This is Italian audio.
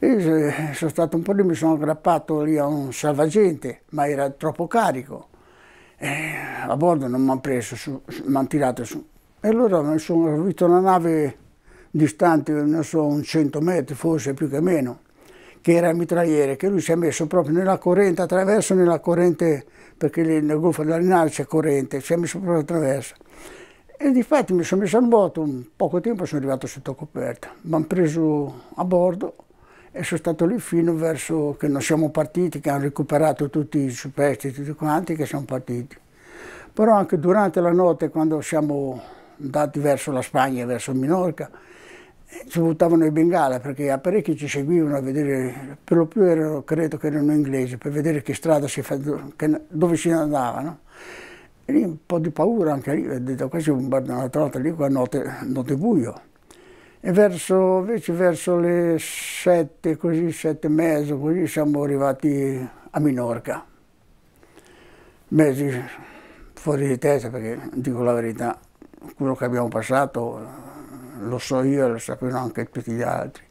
Io sono stato un po' lì, mi sono aggrappato lì a un salvagente, ma era troppo carico. E a bordo non mi hanno preso, mi hanno tirato su. E allora mi sono arrivato una nave distante, non so, un 100 metri forse, più che meno, che era il mitragliere, che lui si è messo proprio nella corrente, attraverso nella corrente, perché lì nel Golfo dell'Arinale c'è corrente, si è messo proprio attraverso. E di fatto mi sono messo a bordo, un poco tempo sono arrivato sotto coperta. Mi hanno preso a bordo e sono stato lì fino verso che non siamo partiti, che hanno recuperato tutti i superstiti, tutti quanti che siamo partiti. Però anche durante la notte, quando siamo andati verso la Spagna, verso Minorca, eh, ci buttavano i bengala perché a parecchi ci seguivano a vedere, per lo più erano, credo che erano inglesi, per vedere che strada si fa, che, dove si andavano. E lì un po' di paura anche lì, ho detto qua si bombardano una volta lì qua notte, notte buio e verso, invece verso le sette, così sette e mezzo, così siamo arrivati a Minorca. Mesi fuori di testa perché dico la verità, quello che abbiamo passato lo so io e lo sapevano anche tutti gli altri.